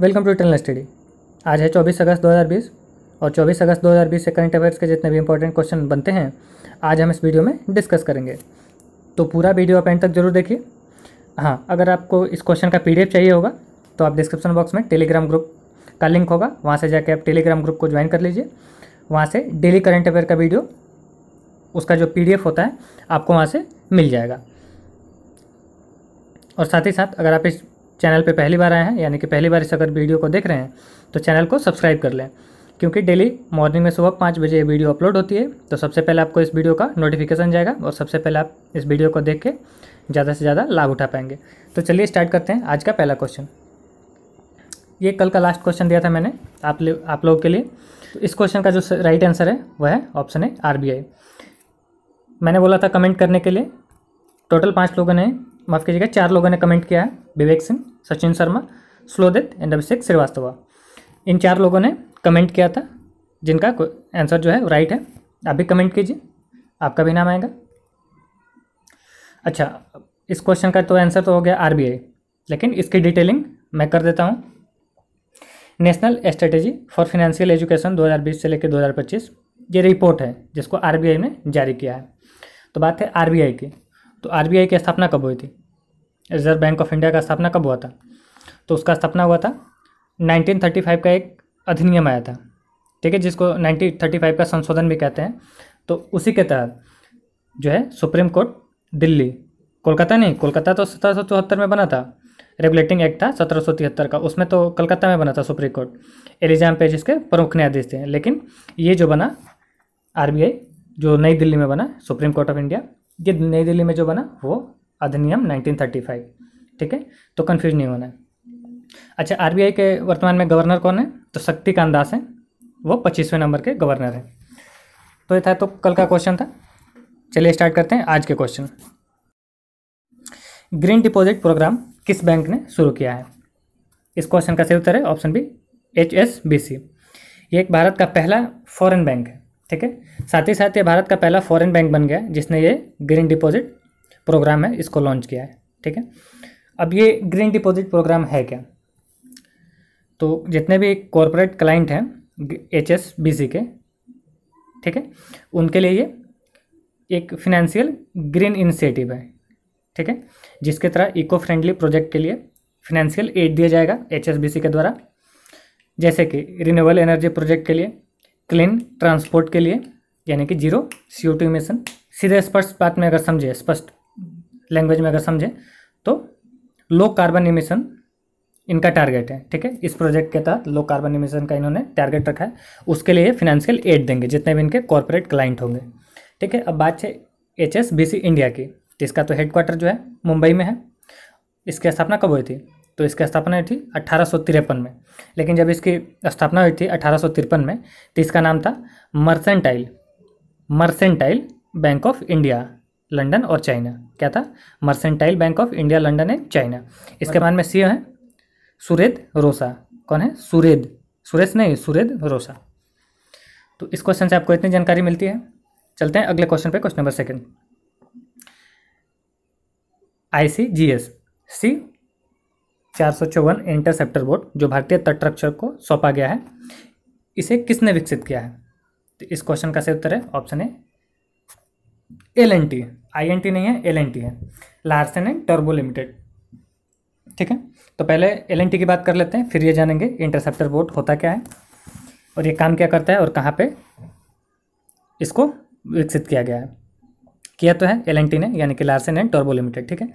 Welcome to tunnel study आज है 24 अगस्त 2020 और 24 अगस्त 2020 से करंट अफेयर्स के जितने भी इंपॉर्टेंट क्वेश्चन बनते हैं आज हम इस वीडियो में डिस्कस करेंगे तो पूरा वीडियो आप एंड तक जरूर देखिए हाँ अगर आपको इस क्वेश्चन का पी चाहिए होगा तो आप डिस्क्रिप्शन बॉक्स में टेलीग्राम ग्रुप का लिंक होगा वहाँ से जाके आप टेलीग्राम ग्रुप को ज्वाइन कर लीजिए वहाँ से डेली करंट अफेयर का वीडियो उसका जो पी होता है आपको वहाँ से मिल जाएगा और साथ ही साथ अगर आप इस चैनल पे पहली बार आए हैं यानी कि पहली बार इस अगर वीडियो को देख रहे हैं तो चैनल को सब्सक्राइब कर लें क्योंकि डेली मॉर्निंग में सुबह पाँच बजे ये वीडियो अपलोड होती है तो सबसे पहले आपको इस वीडियो का नोटिफिकेशन जाएगा और सबसे पहले आप इस वीडियो को देख के ज़्यादा से ज़्यादा लाभ उठा पाएंगे तो चलिए स्टार्ट करते हैं आज का पहला क्वेश्चन ये कल का लास्ट क्वेश्चन दिया था मैंने आप आप लोगों के लिए तो इस क्वेश्चन का जो राइट आंसर है वह है ऑप्शन है आरबीआई मैंने बोला था कमेंट करने के लिए टोटल पाँच लोगों ने माफ़ कीजिएगा चार लोगों ने कमेंट किया है विवेक सिंह सचिन शर्मा स्लोदित एंड अभिषेक श्रीवास्तव इन चार लोगों ने कमेंट किया था जिनका आंसर जो है राइट है आप भी कमेंट कीजिए आपका भी नाम आएगा अच्छा इस क्वेश्चन का तो आंसर तो हो गया आरबीआई लेकिन इसकी डिटेलिंग मैं कर देता हूँ national strategy for financial education 2020 से लेकर 2025 ये रिपोर्ट है जिसको आरबीआई ने जारी किया है तो बात है आरबीआई की तो आरबीआई की स्थापना कब हुई थी रिजर्व बैंक ऑफ इंडिया का स्थापना कब हुआ था तो उसका स्थापना हुआ था 1935 का एक अधिनियम आया था ठीक है जिसको 1935 का संशोधन भी कहते हैं तो उसी के तहत जो है सुप्रीम कोर्ट दिल्ली कोलकाता नहीं कोलकाता तो सत्रह में बना था रेगुलेटिंग एक्ट था सत्रह का उसमें तो कलकत्ता में बना था सुप्रीम कोर्ट एलिजाम पेज इसके प्रमुख न्यायाधीश थे लेकिन ये जो बना आरबीआई जो नई दिल्ली में बना सुप्रीम कोर्ट ऑफ इंडिया ये नई दिल्ली में जो बना वो अधिनियम 1935 ठीक है तो कन्फ्यूज नहीं होना है अच्छा आरबीआई के वर्तमान में गवर्नर कौन है तो शक्तिकांत दास हैं वो पच्चीसवें नंबर के गवर्नर हैं तो ये था तो कल का क्वेश्चन था चलिए स्टार्ट करते हैं आज के क्वेश्चन ग्रीन डिपॉजिट प्रोग्राम किस बैंक ने शुरू किया है इस क्वेश्चन का सही उत्तर है option B H S B C ये एक भारत का पहला फॉरेन बैंक है ठीक है साथ ही साथ ये भारत का पहला फॉरेन बैंक बन गया जिसने ये ग्रीन डिपॉजिट प्रोग्राम है इसको लॉन्च किया है ठीक है अब ये ग्रीन डिपॉजिट प्रोग्राम है क्या तो जितने भी कॉरपोरेट क्लाइंट हैं एच एस बी सी के ठीक है उनके लिए ये एक फिनेंशियल ग्रीन इनिशिएटिव है ठीक है जिसके तरह इको फ्रेंडली प्रोजेक्ट के लिए फिनेंशियल एड दिया जाएगा एच एस बी सी के द्वारा जैसे कि रिन्यूएबल एनर्जी प्रोजेक्ट के लिए क्लीन ट्रांसपोर्ट के लिए यानी कि zero C O two emission सीधे स्पष्ट बात में अगर समझे स्पष्ट लैंग्वेज में अगर समझें तो लो कार्बन इमिशन इनका टारगेट है ठीक है इस प्रोजेक्ट के तहत लो कार्बन इमिशन का इन्होंने टारगेट रखा है उसके लिए फिनेंशियल एड देंगे जितने भी इनके कॉरपोरेट क्लाइंट होंगे ठीक है अब बात है H S B C India की जिसका तो हेडक्वार्टर तो जो है मुंबई में है इसकी स्थापना कब हुई थी तो इसकी स्थापना हुई थी अट्ठारह में लेकिन जब इसकी स्थापना हुई थी अट्ठारह में तो इसका नाम था mercantile mercantile bank of India London और चाइना क्या था mercantile bank of India London and China इसके अच्छा। बाद में सी है सुरेद रोसा कौन है सुरेद सुरेश नहीं सुरेद रोसा तो इस क्वेश्चन से आपको इतनी जानकारी मिलती है चलते हैं अगले क्वेश्चन पे question number second I C G S C चार सौ चौवन इंटरसेप्टर बोर्ड जो भारतीय तटरक्षक को सौंपा गया है इसे किसने विकसित किया है तो इस क्वेश्चन का सही उत्तर है option A L N T INT नहीं है एलएनटी है लार्सन एंड टर्बो लिमिटेड ठीक है तो पहले एलएनटी की बात कर लेते हैं फिर ये जानेंगे इंटरसेप्टर बोट होता क्या है और ये काम क्या करता है और कहाँ पे इसको विकसित किया गया है किया तो है एल ने यानी कि लार्सन एंड टर्बो लिमिटेड ठीक है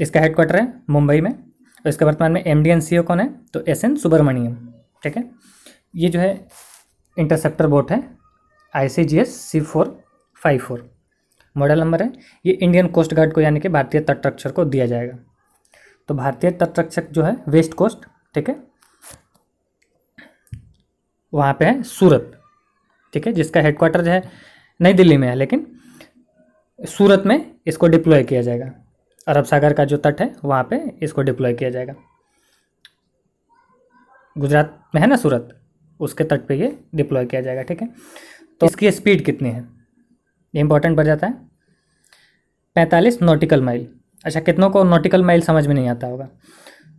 इसका हेडक्वार्टर है मुंबई में और इसका वर्तमान में एम डी कौन है तो एस एन सुब्रमण्यम ठीक है ये जो है इंटरसेप्टर बोट है I C G S C four five four model number है ये इंडियन कोस्ट गार्ड को यानी कि भारतीय तटरक्षक को दिया जाएगा तो भारतीय तटरक्षक जो है वेस्ट कोस्ट ठीक है वहाँ पे है सूरत ठीक है जिसका हेडक्वार्टर है नई दिल्ली में है लेकिन सूरत में इसको डिप्लॉय किया जाएगा अरब सागर का जो तट है वहाँ पे इसको डिप्लॉय किया जाएगा गुजरात में है ना सूरत उसके तट पे ये डिप्लॉय किया जाएगा ठीक है तो इसकी स्पीड कितनी है ये इंपॉर्टेंट पड़ जाता है पैंतालीस नोटिकल माइल अच्छा कितनों को नोटिकल माइल समझ में नहीं आता होगा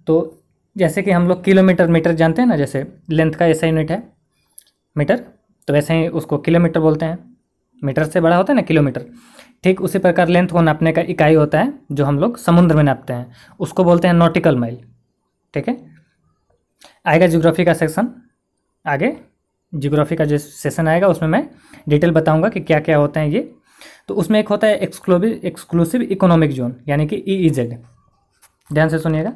तो जैसे कि हम लोग किलोमीटर मीटर जानते हैं ना जैसे लेंथ का ऐसा यूनिट है मीटर तो वैसे ही उसको किलोमीटर बोलते हैं मीटर से बड़ा होता है ना किलोमीटर ठीक उसी प्रकार लेंथ को नापने का इकाई होता है जो हम लोग समुद्र में नापते हैं उसको बोलते हैं नोटिकल माइल ठीक है आएगा ज्योग्राफी का सेक्शन आगे जियोग्राफी का जो सेशन आएगा उसमें मैं डिटेल बताऊंगा कि क्या क्या होते हैं ये तो उसमें एक होता है एक्सक्लूसिव एक्सक्लूसिव इकोनॉमिक जोन यानी कि ई ई जेड ध्यान से सुनिएगा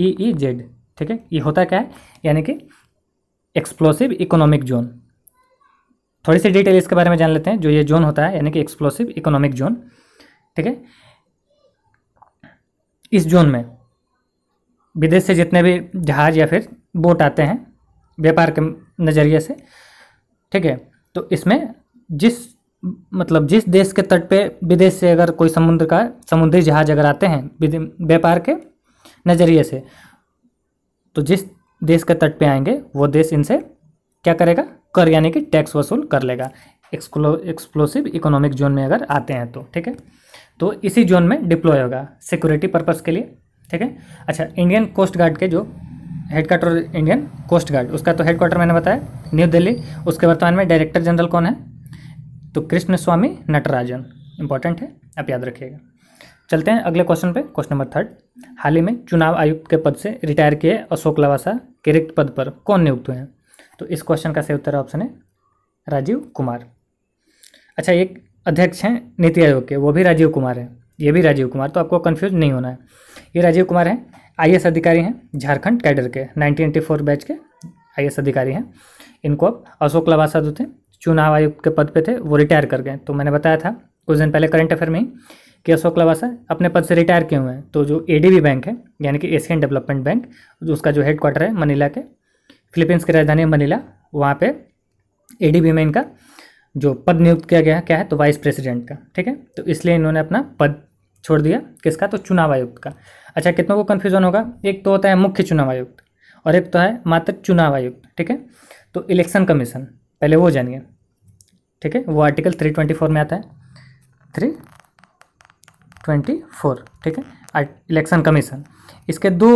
ई ई जेड ठीक है ये होता क्या है यानी कि एक्सप्लोसिव इकोनॉमिक जोन थोड़ी सी डिटेल इसके बारे में जान लेते हैं जो ये जोन होता है यानी कि एक्सप्लोसिव इकोनॉमिक जोन ठीक है इस जोन में विदेश से जितने भी जहाज या फिर बोट आते हैं व्यापार के नज़रिए से ठीक है तो इसमें जिस मतलब जिस देश के तट पे विदेश से अगर कोई समुद्र का समुद्री जहाज अगर आते हैं व्यापार के नज़रिए से तो जिस देश के तट पे आएंगे वो देश इनसे क्या करेगा कर यानी कि टैक्स वसूल कर लेगा एक्सक्लो एक्सप्लोसिव इकोनॉमिक जोन में अगर आते हैं तो ठीक है तो इसी जोन में डिप्लॉय होगा सिक्योरिटी पर्पज़ के लिए ठीक है अच्छा इंडियन कोस्ट गार्ड के जो headquarter Indian coast guard उसका तो हेड क्वार्टर मैंने बताया न्यू दिल्ली उसके वर्तमान में डायरेक्टर जनरल कौन है तो कृष्ण स्वामी नटराजन इंपॉर्टेंट है आप याद रखिएगा चलते हैं अगले क्वेश्चन पे क्वेश्चन नंबर थर्ड हाल ही में चुनाव आयुक्त के पद से रिटायर किए अशोक लवासा के रिक्त पद पर कौन नियुक्त हुए हैं तो इस क्वेश्चन का सही उत्तर ऑप्शन है राजीव कुमार अच्छा एक अध्यक्ष हैं नीति आयोग के वो भी राजीव कुमार हैं ये भी राजीव कुमार तो आपको कन्फ्यूज नहीं होना है ये राजीव कुमार हैं आई अधिकारी हैं झारखंड कैडर के नाइनटीन बैच के आई अधिकारी हैं इनको अब अशोक लवासा जो थे चुनाव आयुक्त के पद पे थे वो रिटायर कर गए तो मैंने बताया था कुछ दिन पहले करंट अफेयर में ही कि अशोक लवासा अपने पद से रिटायर किए हुए हैं तो जो ए बैंक है यानी कि एशियन डेवलपमेंट बैंक जो उसका जो हेडक्वार्टर है मनीला के फिलीपींस की राजधानी मनीला वहाँ पर ए में इनका जो पद नियुक्त किया गया क्या है तो वाइस प्रेसिडेंट का ठीक है तो इसलिए इन्होंने अपना पद छोड़ दिया किसका तो चुनाव आयुक्त का अच्छा कितनों को कन्फ्यूज़न होगा एक तो होता है मुख्य चुनाव आयुक्त और एक तो है मात्र चुनाव आयुक्त ठीक है तो इलेक्शन कमीशन पहले वो जानिए ठीक है वो आर्टिकल थ्री ट्वेंटी फोर में आता है थ्री ट्वेंटी फोर ठीक है इलेक्शन कमीशन इसके दो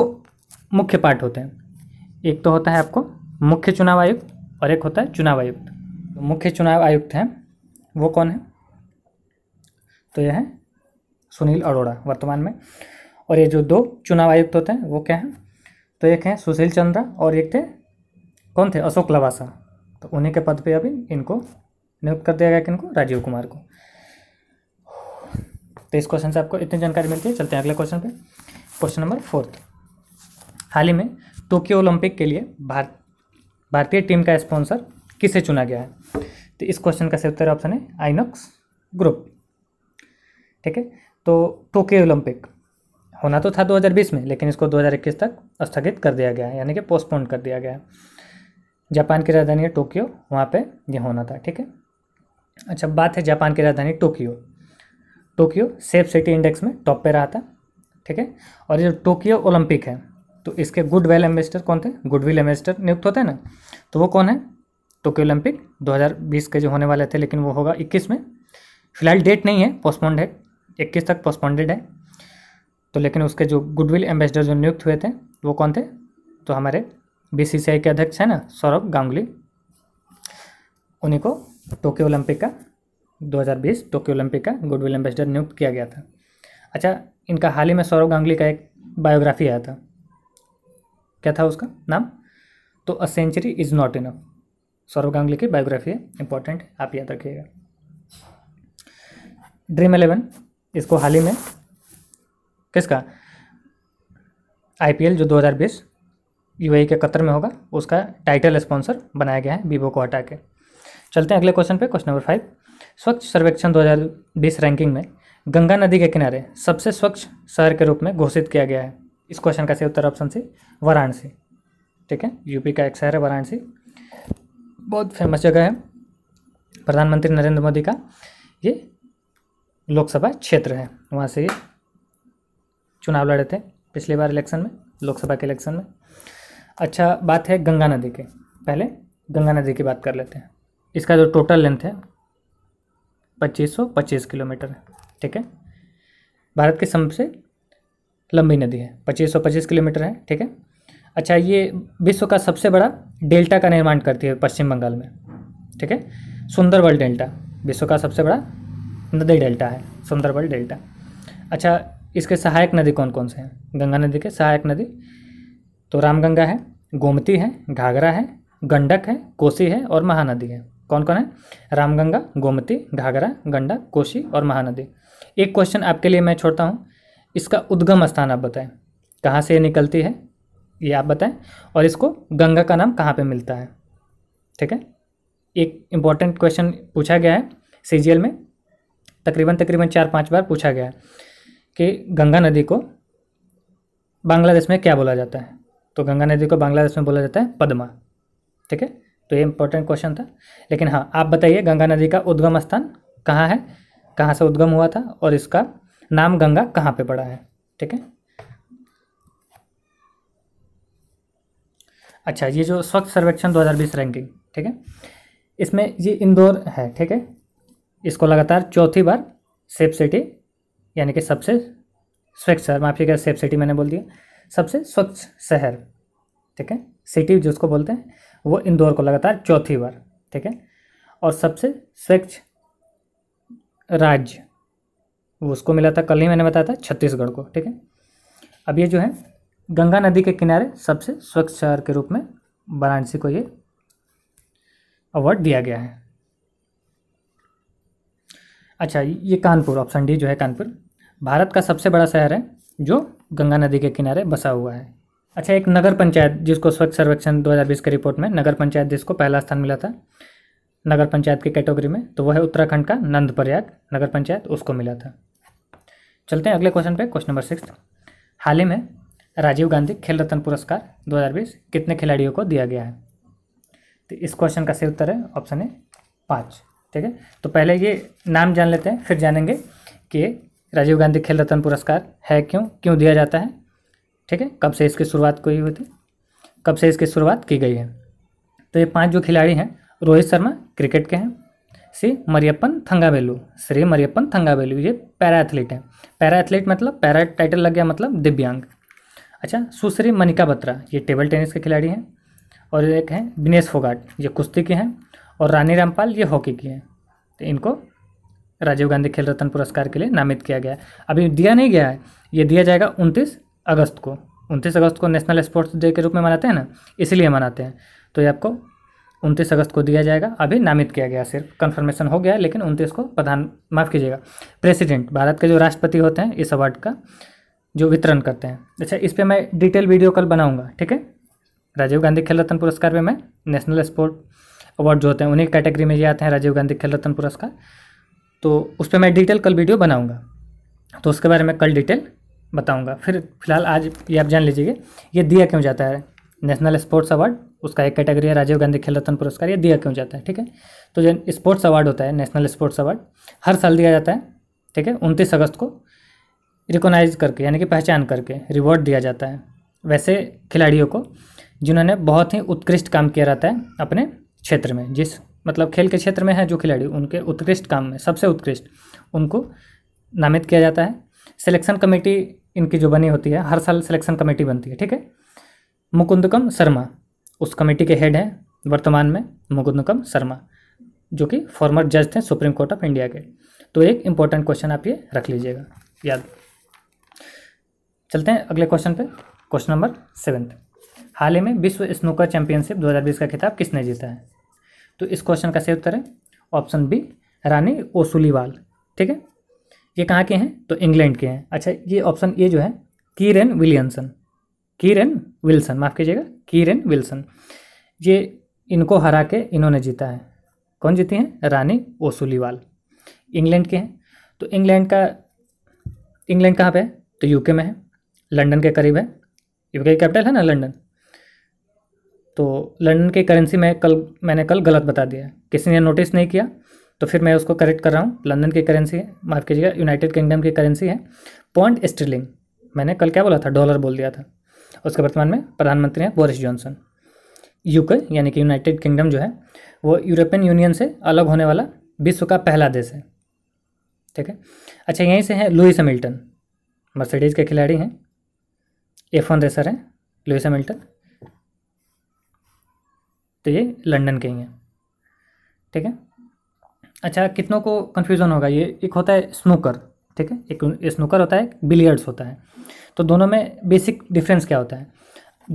मुख्य पार्ट होते हैं एक तो होता है आपको मुख्य चुनाव आयुक्त और एक होता है चुनाव आयुक्त तो मुख्य चुनाव आयुक्त हैं वो कौन है तो यह है सुनील अरोड़ा वर्तमान में और ये जो दो चुनाव आयुक्त होते हैं वो क्या हैं तो एक हैं सुशील चंद्रा और एक थे कौन थे अशोक लवासा तो उन्हीं के पद पे अभी इनको नियुक्त कर दिया गया कि इनको राजीव कुमार को तो इस क्वेश्चन से आपको इतनी जानकारी मिलती है चलते हैं अगले क्वेश्चन पे क्वेश्चन नंबर फोर्थ हाल ही में टोक्यो ओलंपिक के लिए भारत भारतीय टीम का स्पॉन्सर किसे चुना गया है तो इस क्वेश्चन का सही उत्तर ऑप्शन है आइनॉक्स ग्रुप ठीक है तो टोक्यो ओलंपिक होना तो था 2020 में लेकिन इसको 2021 तक स्थगित कर दिया गया है यानी कि पोस्टपोन कर दिया गया है जापान की राजधानी है टोक्यो वहाँ पे ये होना था ठीक है अच्छा बात है जापान की राजधानी Tokyo Tokyo safe city index में टॉप पे रहा था ठीक है और ये टोक्यो ओलंपिक है तो इसके गुडवेल एम्बेसडर कौन थे गुडविल एम्बेसडर नियुक्त होते हैं ना तो वो कौन है टोक्यो ओलंपिक 2020 के जो होने वाले थे लेकिन वो होगा 21 में फिलहाल डेट नहीं है पोस्टपोन्ड है 21 तक पोस्टपोन्डेड है तो लेकिन उसके जो गुडविल एम्बेसडर जो नियुक्त हुए थे वो कौन थे तो हमारे बीसीसीआई के अध्यक्ष हैं ना सौरभ गांगुली उन्हीं को टोक्यो ओलंपिक का 2020 टोक्यो ओलंपिक का गुडविल एम्बेसडर नियुक्त किया गया था अच्छा इनका हाल ही में सौरभ गांगुली का एक बायोग्राफी आया था क्या था उसका नाम तो a century is not enough Sourav Ganguly की बायोग्राफी है इंपॉर्टेंट आप याद रखिएगा ड्रीम एलेवन इसको हाल ही में किसका आईपीएल जो 2020 यूएई e के कतर में होगा उसका टाइटल स्पॉन्सर बनाया गया है वीवो को हटा के चलते हैं अगले क्वेश्चन पे क्वेश्चन नंबर फाइव स्वच्छ सर्वेक्षण 2020 रैंकिंग में गंगा नदी के किनारे सबसे स्वच्छ शहर के रूप में घोषित किया गया है इस क्वेश्चन का सही उत्तर ऑप्शन सी वाराणसी ठीक है यूपी का एक शहर है वाराणसी बहुत फेमस जगह है प्रधानमंत्री नरेंद्र मोदी का ये लोकसभा क्षेत्र है वहाँ से चुनाव लड़े थे पिछली बार इलेक्शन में लोकसभा के इलेक्शन में अच्छा बात है गंगा नदी के पहले गंगा नदी की बात कर लेते हैं इसका जो टोटल लेंथ है पच्चीस सौ पच्चीस किलोमीटर है ठीक है भारत की सबसे लंबी नदी है पच्चीस सौ पच्चीस किलोमीटर है ठीक है अच्छा ये विश्व का सबसे बड़ा डेल्टा का निर्माण करती है पश्चिम बंगाल में ठीक है सुंदरबल डेल्टा विश्व का सबसे बड़ा नदी डेल्टा है सुंदरबल डेल्टा अच्छा इसके सहायक नदी कौन कौन से हैं गंगा नदी के सहायक नदी तो रामगंगा है गोमती है घाघरा है गंडक है कोसी है और महानदी है कौन कौन है रामगंगा गोमती घाघरा गंडक कोसी और महानदी एक क्वेश्चन आपके लिए मैं छोड़ता हूँ इसका उद्गम स्थान आप बताएं कहाँ से ये निकलती है ये आप बताएं और इसको गंगा का नाम कहाँ पे मिलता है ठीक है एक इम्पॉर्टेंट क्वेश्चन पूछा गया है सी में तकरीबन तकरीबन चार पाँच बार पूछा गया है कि गंगा नदी को बांग्लादेश में क्या बोला जाता है तो गंगा नदी को बांग्लादेश में बोला जाता है पद्मा ठीक है तो ये इंपॉर्टेंट क्वेश्चन था लेकिन हाँ आप बताइए गंगा नदी का उद्गम स्थान कहाँ है कहाँ से उद्गम हुआ था और इसका नाम गंगा कहाँ पे पड़ा है ठीक है अच्छा ये जो स्वच्छ सर्वेक्षण 2020 रैंकिंग ठीक है इसमें ये इंदौर है ठीक है इसको लगातार चौथी बार सेफ सिटी यानी कि सबसे स्वच्छ शहर माफी क्या सेफ सिटी मैंने बोल दिया सबसे स्वच्छ शहर ठीक है सिटी जिसको बोलते हैं वो इंदौर को लगातार चौथी बार ठीक है और सबसे स्वच्छ राज्य वो उसको मिला था कल ही मैंने बताया था छत्तीसगढ़ को ठीक है अब ये जो है गंगा नदी के किनारे सबसे स्वच्छ शहर के रूप में वाराणसी को ये अवार्ड दिया गया है अच्छा ये कानपुर ऑप्शन डी जो है कानपुर भारत का सबसे बड़ा शहर है जो गंगा नदी के किनारे बसा हुआ है अच्छा एक नगर पंचायत जिसको स्वच्छ सर्वेक्षण 2020 के रिपोर्ट में नगर पंचायत जिसको पहला स्थान मिला था नगर पंचायत की कैटेगरी में तो वह है उत्तराखंड का नंद प्रयाग नगर पंचायत उसको मिला था चलते हैं अगले क्वेश्चन पे क्वेश्चन नंबर सिक्स हाल ही में राजीव गांधी खेल रत्न पुरस्कार दो कितने खिलाड़ियों को दिया गया है तो इस क्वेश्चन का सही उत्तर है ऑप्शन है पाँच ठीक है तो पहले ये नाम जान लेते हैं फिर जानेंगे कि राजीव गांधी खेल रत्न पुरस्कार है क्यों क्यों दिया जाता है ठीक है कब से इसकी शुरुआत की हुई थी कब से इसकी शुरुआत की गई है तो ये पांच जो खिलाड़ी हैं रोहित शर्मा क्रिकेट के हैं सी मरियप्पन थंगावेलू श्री मरियप्पन थंगावेलू ये पैरा एथलीट हैं पैरा एथलीट मतलब पैरा टाइटल लग गया मतलब दिव्यांग अच्छा सुश्री मनिका बत्रा ये टेबल टेनिस के खिलाड़ी हैं और एक हैं दिनेश फोगाट ये कुश्ती के हैं और रानी रामपाल ये हॉकी की हैं तो इनको राजीव गांधी खेल रत्न पुरस्कार के लिए नामित किया गया अभी दिया नहीं गया है ये दिया जाएगा उनतीस अगस्त को उनतीस अगस्त को नेशनल स्पोर्ट्स डे के रूप में मनाते हैं ना इसलिए मनाते हैं तो ये आपको उनतीस अगस्त को दिया जाएगा अभी नामित किया गया सिर्फ कन्फर्मेशन हो गया लेकिन उनतीस को प्रधान माफ़ कीजिएगा प्रेसिडेंट भारत के जो राष्ट्रपति होते हैं इस अवार्ड का जो वितरण करते हैं अच्छा इस पर मैं डिटेल वीडियो कल बनाऊँगा ठीक है राजीव गांधी खेल रत्न पुरस्कार में मैं नेशनल स्पोर्ट अवार्ड जो होते हैं उन्हीं कैटेगरी में ये आते हैं राजीव गांधी खेल रत्न पुरस्कार तो उस पर मैं डिटेल कल वीडियो बनाऊँगा तो उसके बारे में कल डिटेल बताऊँगा फिर फिलहाल आज ये आप जान लीजिए ये दिया क्यों जाता है नेशनल स्पोर्ट्स अवार्ड उसका एक कैटेगरी है राजीव गांधी खेल रत्न पुरस्कार ये दिया क्यों जाता है ठीक है तो जो स्पोर्ट्स अवार्ड होता है नेशनल स्पोर्ट्स अवार्ड हर साल दिया जाता है ठीक है उनतीस अगस्त को रिकोनाइज करके यानी कि पहचान करके रिवॉर्ड दिया जाता है वैसे खिलाड़ियों को जिन्होंने बहुत ही उत्कृष्ट काम किया रहता है अपने क्षेत्र में जिस मतलब खेल के क्षेत्र में है जो खिलाड़ी उनके उत्कृष्ट काम में सबसे उत्कृष्ट उनको नामित किया जाता है सिलेक्शन कमेटी इनकी जो बनी होती है हर साल सिलेक्शन कमेटी बनती है ठीक है मुकुंदकम शर्मा उस कमेटी के हेड हैं वर्तमान में मुकुंदकम शर्मा जो कि फॉर्मर जज थे सुप्रीम कोर्ट ऑफ इंडिया के तो एक इंपॉर्टेंट क्वेश्चन आप ये रख लीजिएगा याद चलते हैं अगले क्वेश्चन पे क्वेश्चन नंबर सेवेंथ हाल ही में विश्व स्नूकर चैंपियनशिप 2020 का खिताब किसने जीता है तो इस क्वेश्चन का सही उत्तर है ऑप्शन बी रानी ओसुलीवाल ठीक है ये कहाँ के हैं तो इंग्लैंड के हैं अच्छा ये ऑप्शन ए जो है किरेन विलियमसन किरेन विल्सन माफ़ कीजिएगा किरेन विल्सन ये इनको हरा के इन्होंने जीता है कौन जीती हैं रानी ओसुलीवाल इंग्लैंड के हैं तो इंग्लैंड का इंग्लैंड कहाँ पे है तो यूके में है लंदन के करीब है यूके कैपिटल है ना लंदन तो लंदन के करेंसी में कल मैंने कल गलत बता दिया किसी ने नोटिस नहीं किया तो फिर मैं उसको करेक्ट कर रहा हूँ लंदन की करेंसी है माफ़ कीजिएगा यूनाइटेड किंगडम की करेंसी है पॉइंट स्टिलिंग मैंने कल क्या बोला था डॉलर बोल दिया था उसके वर्तमान में प्रधानमंत्री हैं बोरिस जॉनसन यूके यानी कि यूनाइटेड किंगडम जो है वो यूरोपियन यूनियन से अलग होने वाला विश्व का पहला देश है ठीक है अच्छा यहीं से हैं लुइस हेमिल्टन मर्सिडीज़ के खिलाड़ी हैं एफ वन रेसर हैं लुइस हेमिल्टन तो ये लंडन के ही हैं ठीक है अच्छा कितनों को कन्फ्यूज़न होगा ये एक होता है स्नूकर ठीक है एक स्नूकर होता है बिलियर्ड्स होता है तो दोनों में बेसिक डिफरेंस क्या होता है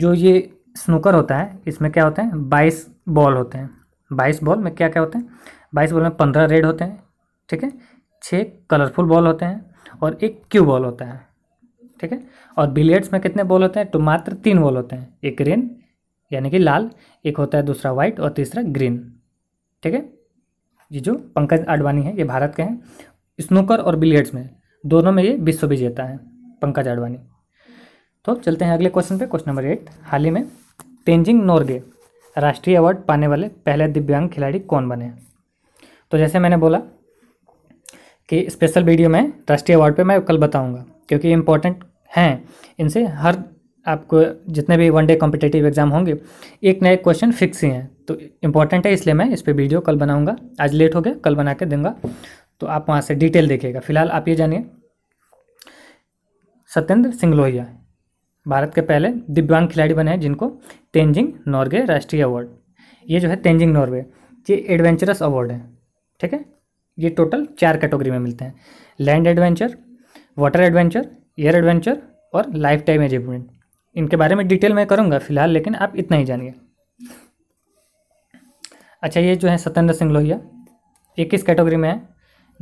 जो ये स्नूकर होता है इसमें क्या होता है बाईस बॉल होते हैं बाईस बॉल में क्या क्या होते हैं बाईस बॉल में पंद्रह रेड होते हैं ठीक है छः कलरफुल बॉल होते हैं और एक क्यू बॉल होता है ठीक है और बिलियर्ड्स में कितने बॉल होते हैं तो मात्र तीन बॉल होते हैं एक ग्रीन यानी कि लाल एक होता है दूसरा व्हाइट और तीसरा ग्रीन ठीक है ये जो पंकज आडवाणी है ये भारत के हैं स्नूकर और बिलियर्ड्स में दोनों में ये विश्व विजेता है पंकज आडवाणी तो चलते हैं अगले क्वेश्चन पे क्वेश्चन नंबर एट हाल ही में तेंजिंग नोरगे राष्ट्रीय अवार्ड पाने वाले पहले दिव्यांग खिलाड़ी कौन बने तो जैसे मैंने बोला कि स्पेशल वीडियो में राष्ट्रीय अवार्ड पे मैं कल बताऊंगा क्योंकि इम्पोर्टेंट हैं इनसे हर आपको जितने भी वन डे कॉम्पिटेटिव एग्जाम होंगे एक ना एक क्वेश्चन फिक्स ही हैं तो इम्पॉर्टेंट है इसलिए मैं इस पर वीडियो कल बनाऊंगा आज लेट हो गया कल बना के दूंगा तो आप वहाँ से डिटेल देखिएगा फिलहाल आप ये जानिए सत्येंद्र सिंह लोहिया भारत के पहले दिव्यांग खिलाड़ी बने हैं जिनको तेंजिंग नॉर्वे राष्ट्रीय अवार्ड ये जो है तेंजिंग नॉर्वे ये एडवेंचरस अवार्ड है ठीक है ये टोटल चार कैटेगरी में मिलते हैं land adventure water adventure air adventure और लाइफ टाइम अचीवमेंट इनके बारे में डिटेल मैं करूँगा फिलहाल लेकिन आप इतना ही जानिए अच्छा ये जो है सत्येंद्र सिंह लोहिया ये किस कैटेगरी में है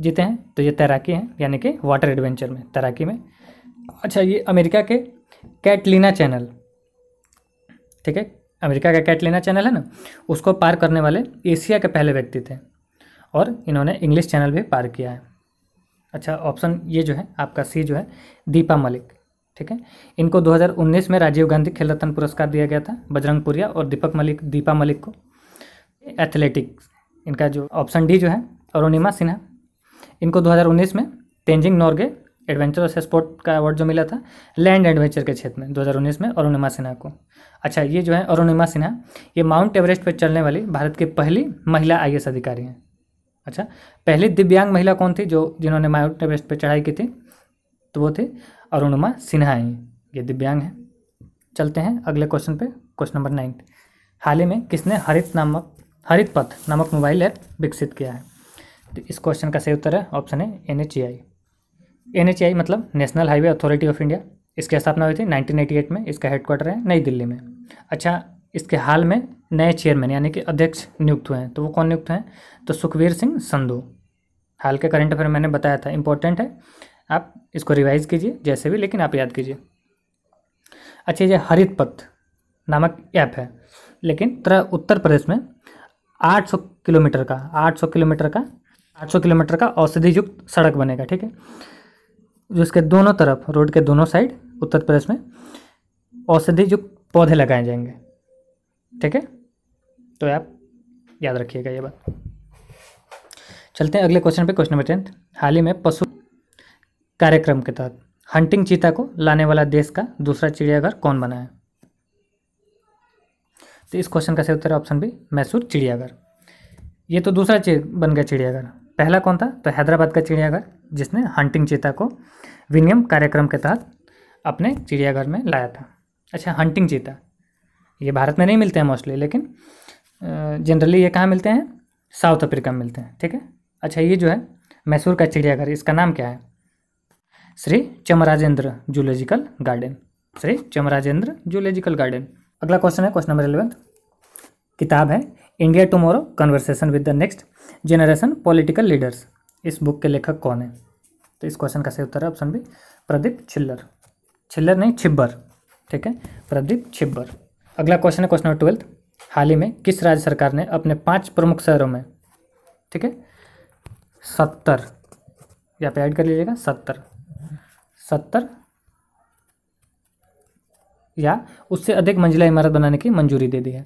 जीते हैं तो ये तैराकी हैं यानी कि वाटर एडवेंचर में तैराकी में अच्छा ये अमेरिका के कैटलिना चैनल ठीक है अमेरिका का कैटलिना चैनल है ना उसको पार करने वाले एशिया के पहले व्यक्ति थे और इन्होंने इंग्लिश चैनल भी पार किया है अच्छा ऑप्शन ये जो है आपका सी जो है दीपा मलिक ठीक है इनको 2019 में राजीव गांधी खेल रत्न पुरस्कार दिया गया था बजरंग पुरिया और दीपक मलिक दीपा मलिक को एथलेटिक्स इनका जो ऑप्शन डी जो है अरुणिमा सिन्हा इनको 2019 में तेंजिंग नॉर्गे एडवेंचर और स्पोर्ट का अवार्ड जो मिला था लैंड एडवेंचर के क्षेत्र में 2019 में अरुणिमा सिन्हा को अच्छा ये जो है अरुणिमा सिन्हा ये माउंट एवरेस्ट पर चलने वाली भारत की पहली महिला आई अधिकारी हैं अच्छा पहली दिव्यांग महिला कौन थी जो जिन्होंने माउंट एवरेस्ट पर चढ़ाई की थी तो वो थे अरुणमा सिन्हा हैं ये दिव्यांग हैं चलते हैं अगले क्वेश्चन पे क्वेश्चन नंबर नाइन हाल ही में किसने हरित नामक हरित पथ नामक मोबाइल ऐप विकसित किया है तो इस क्वेश्चन का सही उत्तर है ऑप्शन है N H I N H I मतलब national highway authority of India इसकी स्थापना हुई थी एट में इसका हेडक्वार्टर है नई दिल्ली में अच्छा इसके हाल में नए चेयरमैन यानी कि अध्यक्ष नियुक्त हुए हैं तो वो कौन नियुक्त हैं तो सुखवीर सिंह संधू हाल के करंट अफेयर मैंने बताया था इंपॉर्टेंट है आप इसको रिवाइज कीजिए जैसे भी लेकिन आप याद कीजिए अच्छा ये हरित पथ नामक ऐप है लेकिन तरह उत्तर प्रदेश में 800 किलोमीटर का 800 किलोमीटर का 800 किलोमीटर का औषधि युक्त सड़क बनेगा ठीक है जो इसके दोनों तरफ रोड के दोनों साइड उत्तर प्रदेश में औषधि युक्त पौधे लगाए जाएंगे ठीक है तो आप याद रखिएगा ये बात चलते हैं अगले क्वेश्चन पे क्वेश्चन नंबर टेंथ हाल ही में पशु कार्यक्रम के तहत हंटिंग चीता को लाने वाला देश का दूसरा चिड़ियाघर कौन बना है तो इस क्वेश्चन का सही उत्तर ऑप्शन बी मैसूर चिड़ियाघर ये तो दूसरा बन गया चिड़ियाघर पहला कौन था तो हैदराबाद का चिड़ियाघर जिसने हंटिंग चीता को विनियम कार्यक्रम के तहत अपने चिड़ियाघर में लाया था अच्छा हंटिंग चीता ये भारत में नहीं मिलते हैं मोस्टली लेकिन जनरली ये कहाँ मिलते हैं साउथ अफ्रीका में मिलते हैं ठीक है अच्छा ये जो है मैसूर का चिड़ियाघर इसका नाम क्या है Shri Chamarajendra zoological garden Shri Chamarajendra zoological garden अगला क्वेश्चन है क्वेश्चन नंबर इलेवेंथ किताब है India tomorrow conversation with the next generation political leaders इस बुक के लेखक कौन है तो इस क्वेश्चन का सही उत्तर है ऑप्शन बी प्रदीप छिल्लर छिल्लर नहीं छिब्बर ठीक है प्रदीप छिब्बर अगला क्वेश्चन है क्वेश्चन नंबर ट्वेल्थ हाल ही में किस राज्य सरकार ने अपने पांच प्रमुख शहरों में ठीक है सत्तर यहाँ पे ऐड कर लीजिएगा सत्तर सत्तर या उससे अधिक मंजिला इमारत बनाने की मंजूरी दे दी है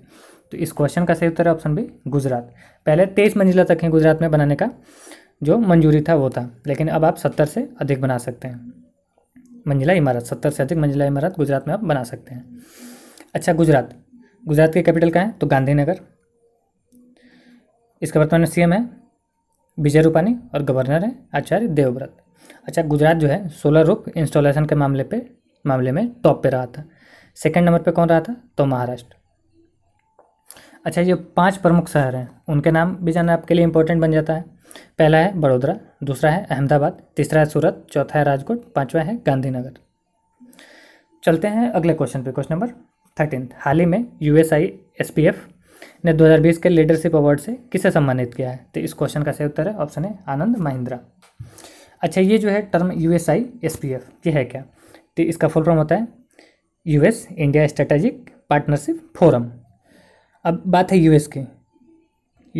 तो इस क्वेश्चन का सही उत्तर है ऑप्शन बी गुजरात पहले तेईस मंजिला तक है गुजरात में बनाने का जो मंजूरी था वो था लेकिन अब आप सत्तर से अधिक बना सकते हैं मंजिला इमारत सत्तर से अधिक मंजिला इमारत गुजरात में आप बना सकते हैं अच्छा गुजरात गुजरात के कैपिटल कहाँ है तो गांधीनगर इसका वर्तमान सीएम है विजय रूपानी और गवर्नर है आचार्य देवव्रत अच्छा गुजरात जो है सोलर रूप इंस्टॉलेशन के मामले पे मामले में टॉप पे रहा था सेकंड नंबर पे कौन रहा था तो महाराष्ट्र अच्छा ये पांच प्रमुख शहर हैं उनके नाम भी जाना आपके लिए इंपॉर्टेंट बन जाता है पहला है बड़ोदरा दूसरा है अहमदाबाद तीसरा है सूरत चौथा है राजकोट पाँचवा है गांधीनगर चलते हैं अगले क्वेश्चन पे क्वेश्चन नंबर थर्टीन हाल ही में U S I S P F ने 2020 के लीडरशिप अवार्ड से किसे सम्मानित किया है तो इस क्वेश्चन का सही उत्तर है ऑप्शन है आनंद महिंद्रा अच्छा ये जो है term U S I S P F ये है क्या तो इसका फुल फॉर्म होता है U S India strategic partnership forum अब बात है यू एस की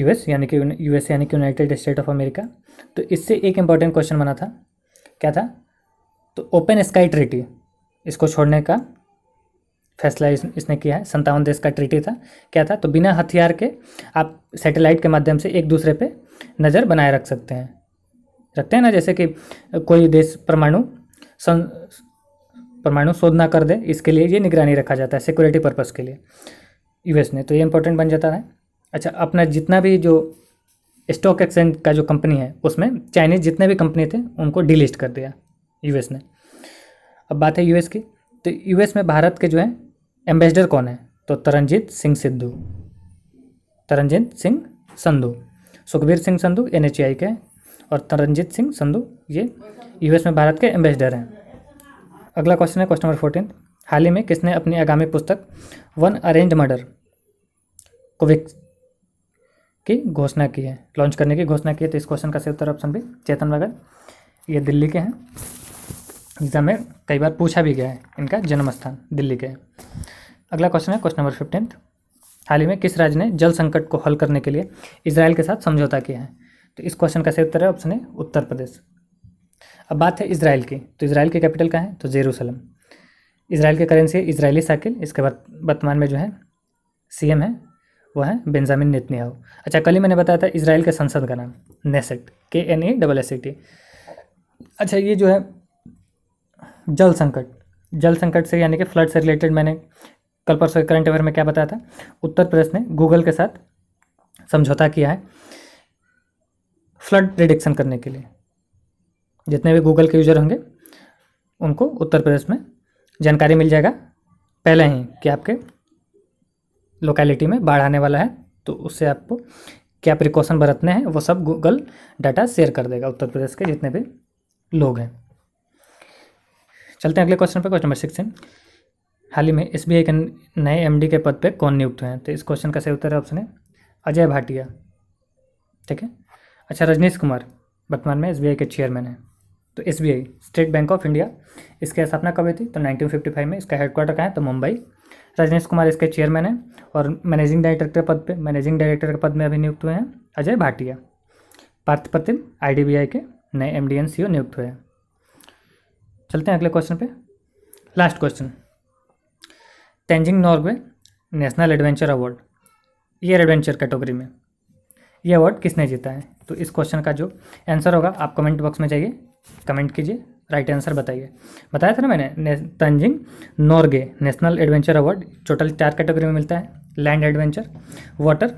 यू एस यानी कि यू एस यानी कि यूनाइटेड स्टेट ऑफ अमेरिका तो इससे एक इम्पॉर्टेंट क्वेश्चन बना था क्या था तो ओपन स्काई ट्रिटी इसको छोड़ने का फैसला इस, इसने किया है संतावन देश का ट्रिटी था क्या था तो बिना हथियार के आप सैटेलाइट के माध्यम से एक दूसरे पे नज़र बनाए रख सकते हैं रखते हैं ना जैसे कि कोई देश परमाणु परमाणु शोध ना कर दे इसके लिए ये निगरानी रखा जाता है सिक्योरिटी पर्पज़ के लिए यूएस ने तो ये इंपॉर्टेंट बन जाता है अच्छा अपना जितना भी जो स्टॉक एक्सचेंज का जो कंपनी है उसमें चाइनीज़ जितने भी कंपनी थे उनको डिलिस्ट कर दिया यूएस ने अब बात है यूएस की तो यूएस में भारत के जो है एम्बेसडर कौन है तो तरनजीत सिंह सिद्धू तरनजीत सिंह संधू सुखबीर सिंह संधू एन के और तरनजीत सिंह संधू ये यूएस में भारत के एम्बेसडर हैं अगला क्वेश्चन है क्वेश्चन नंबर फोर्टीन हाल ही में किसने अपनी आगामी पुस्तक वन अरेंज मर्डर को की घोषणा की है लॉन्च करने की घोषणा की है तो इस क्वेश्चन का सही उत्तर ऑप्शन भी चेतन भगत ये दिल्ली के हैं एग्जाम में कई बार पूछा भी गया है इनका जन्म स्थान दिल्ली के अगला क्वेश्चन है क्वेश्चन नंबर फिफ्टीन हाल ही में किस राज्य ने जल संकट को हल करने के लिए इसराइल के साथ समझौता किया है तो इस क्वेश्चन का सही उत्तर है ऑप्शन है उत्तर प्रदेश अब बात है इसराइल की तो इसराइल के कैपिटल कहाँ है तो जेरूसलम इसराइल की करेंसी है इसराइली साकिल इसके बाद वर्तमान में जो है सी है वो है बेंजामिन नेतन्याहू अच्छा कल ही मैंने बताया था इसराइल के संसद का नाम Knesset K N A double S T अच्छा ये जो है जल संकट जल संकट से यानी कि फ्लड से रिलेटेड मैंने कल परसों करंट अफेयर में क्या बताया था उत्तर प्रदेश ने गूगल के साथ समझौता किया है फ्लड प्रिडिक्शन करने के लिए जितने भी गूगल के यूज़र होंगे उनको उत्तर प्रदेश में जानकारी मिल जाएगा पहले ही कि आपके लोकेलिटी में बाढ़ आने वाला है तो उससे आपको क्या प्रिकॉशन बरतने हैं वो सब गूगल डाटा शेयर कर देगा उत्तर प्रदेश के जितने भी लोग हैं चलते हैं अगले क्वेश्चन पर क्वेश्चन नंबर सिक्सटीन हाल ही में एस के नए एम के पद पर कौन नियुक्त हुए हैं तो इस क्वेश्चन का सही उत्तर है ऑप्शन है अजय भाटिया ठीक है अच्छा रजनीश कुमार वर्तमान में एस के चेयरमैन हैं तो S state bank of India इसकी स्थापना कब हुई थी तो 1955 में इसका हेडक्वार्टर कहाँ है तो मुंबई रजनीश कुमार इसके चेयरमैन हैं और मैनेजिंग डायरेक्टर के पद पे मैनेजिंग डायरेक्टर के पद में अभी नियुक्त हुए हैं अजय भाटिया पार्थ प्रतिम आई के नए एम डी नियुक्त हुए हैं चलते हैं अगले क्वेश्चन पे last question Tenzing Norgay national adventure award year adventure category में ये अवार्ड किसने जीता है तो इस क्वेश्चन का जो आंसर होगा आप कमेंट बॉक्स में जाइए कमेंट कीजिए राइट आंसर बताइए बताया था ना मैंने Tenzing Norgay national adventure award total चार कैटेगरी में मिलता है land adventure water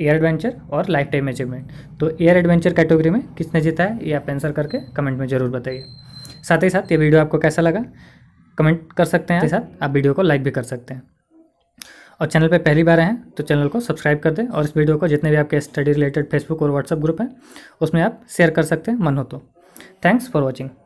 air adventure और लाइफ टाइम अचीवमेंट तो एयर एडवेंचर कैटेगरी में किसने जीता है ये आप आंसर करके कमेंट में ज़रूर बताइए साथ ही साथ ये वीडियो आपको कैसा लगा कमेंट कर सकते हैं साथ आप वीडियो को लाइक भी कर सकते हैं और चैनल पे पहली बार आए हैं तो चैनल को सब्सक्राइब कर दें और इस वीडियो को जितने भी आपके स्टडी रिलेटेड फेसबुक और व्हाट्सअप ग्रुप हैं उसमें आप शेयर कर सकते हैं मन हो तो थैंक्स फॉर वॉचिंग